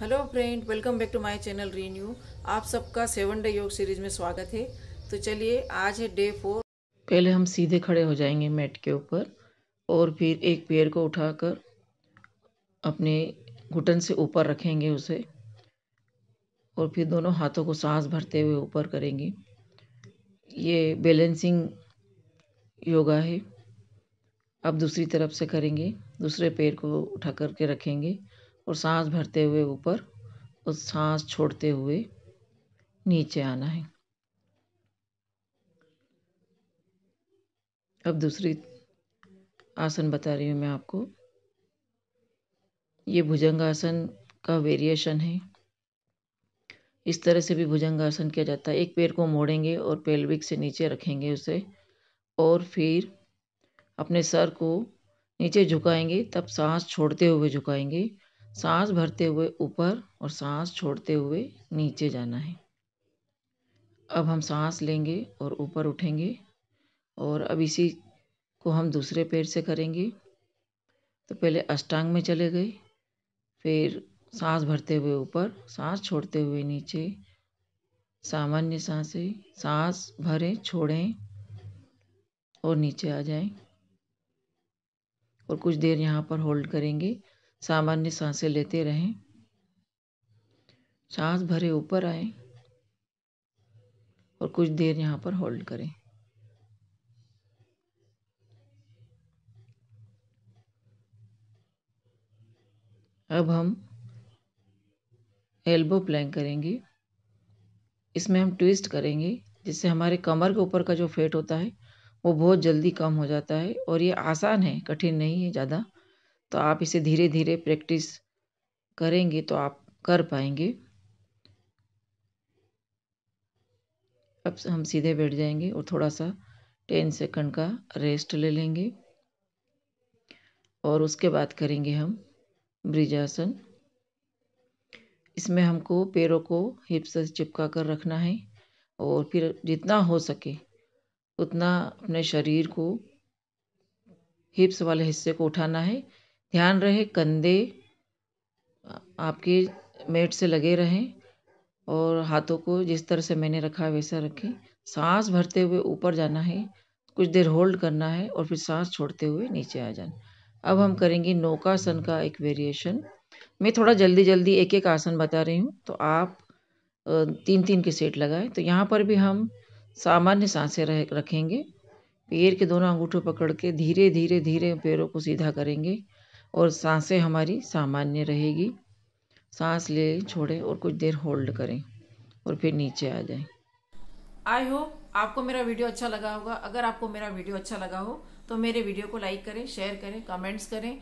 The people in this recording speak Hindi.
hello friend welcome back to my channel renew आप सबका सेवन डे योग सीरीज में स्वागत है तो चलिए आज है डे फोर पहले हम सीधे खड़े हो जाएंगे मैट के ऊपर और फिर एक पैर को उठाकर अपने घुटन से ऊपर रखेंगे उसे और फिर दोनों हाथों को सांस भरते हुए ऊपर करेंगे ये बैलेंसिंग योगा है अब दूसरी तरफ से करेंगे दूसरे पैर को उठा करके रखेंगे और साँस भरते हुए ऊपर और साँस छोड़ते हुए नीचे आना है अब दूसरी आसन बता रही हूँ मैं आपको ये भुजंग आसन का वेरिएशन है इस तरह से भी भुजंग आसन किया जाता है एक पैर को मोड़ेंगे और पेल्विक से नीचे रखेंगे उसे और फिर अपने सर को नीचे झुकाएंगे तब सांस छोड़ते हुए झुकाएंगे सांस भरते हुए ऊपर और सांस छोड़ते हुए नीचे जाना है अब हम सांस लेंगे और ऊपर उठेंगे और अब इसी को हम दूसरे पैर से करेंगे तो पहले अष्टांग में चले गए फिर सांस भरते हुए ऊपर सांस छोड़ते हुए नीचे सामान्य सांसें सांस भरें छोड़ें और नीचे आ जाएं और कुछ देर यहाँ पर होल्ड करेंगे सामान्य सांसें लेते रहें सांस भरे ऊपर आए और कुछ देर यहाँ पर होल्ड करें अब हम एल्बो प्लैंक करेंगे इसमें हम ट्विस्ट करेंगे जिससे हमारे कमर के ऊपर का जो फेट होता है वो बहुत जल्दी कम हो जाता है और ये आसान है कठिन नहीं है ज़्यादा तो आप इसे धीरे धीरे प्रैक्टिस करेंगे तो आप कर पाएंगे अब हम सीधे बैठ जाएंगे और थोड़ा सा टेन सेकंड का रेस्ट ले लेंगे और उसके बाद करेंगे हम ब्रिजासन इसमें हमको पैरों को हिप से चिपका कर रखना है और फिर जितना हो सके उतना अपने शरीर को हिप्स वाले हिस्से को उठाना है ध्यान रहे कंधे आपके मेट से लगे रहें और हाथों को जिस तरह से मैंने रखा है वैसा रखें सांस भरते हुए ऊपर जाना है कुछ देर होल्ड करना है और फिर सांस छोड़ते हुए नीचे आ जाना अब हम करेंगे नौकासन का एक वेरिएशन मैं थोड़ा जल्दी जल्दी एक एक आसन बता रही हूँ तो आप तीन तीन के सेट लगाएं तो यहाँ पर भी हम सामान्य सांसें रखेंगे पैर के दोनों अंगूठों पकड़ के धीरे धीरे धीरे पैरों को सीधा करेंगे और सांसें हमारी सामान्य रहेगी सांस ले छोड़ें और कुछ देर होल्ड करें और फिर नीचे आ जाएं आई होप आपको मेरा वीडियो अच्छा लगा होगा अगर आपको मेरा वीडियो अच्छा लगा हो तो मेरे वीडियो को लाइक करें शेयर करें कमेंट्स करें